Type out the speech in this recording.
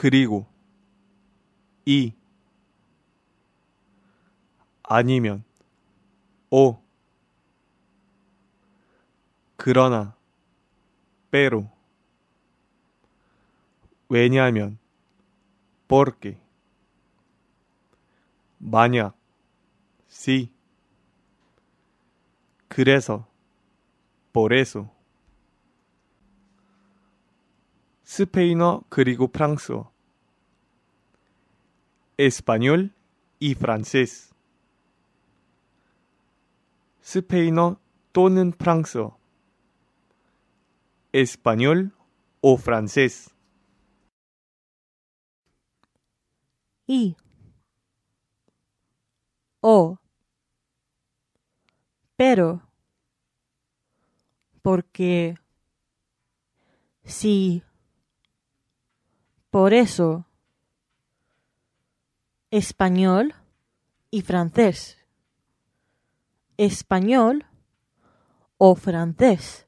그리고 이 아니면 오 그러나 빼로 왜냐하면 porque 만약 si 그래서 por eso espein no crigo pranzo. español y francés. espein no dono pranzo. español o francés. e. o. pero. porque. si. Por eso, español y francés. Español o francés.